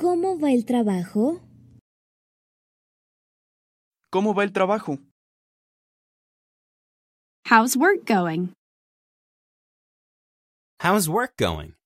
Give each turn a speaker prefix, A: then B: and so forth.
A: ¿Cómo va el trabajo? ¿Cómo va el trabajo? How's work going? How's work going?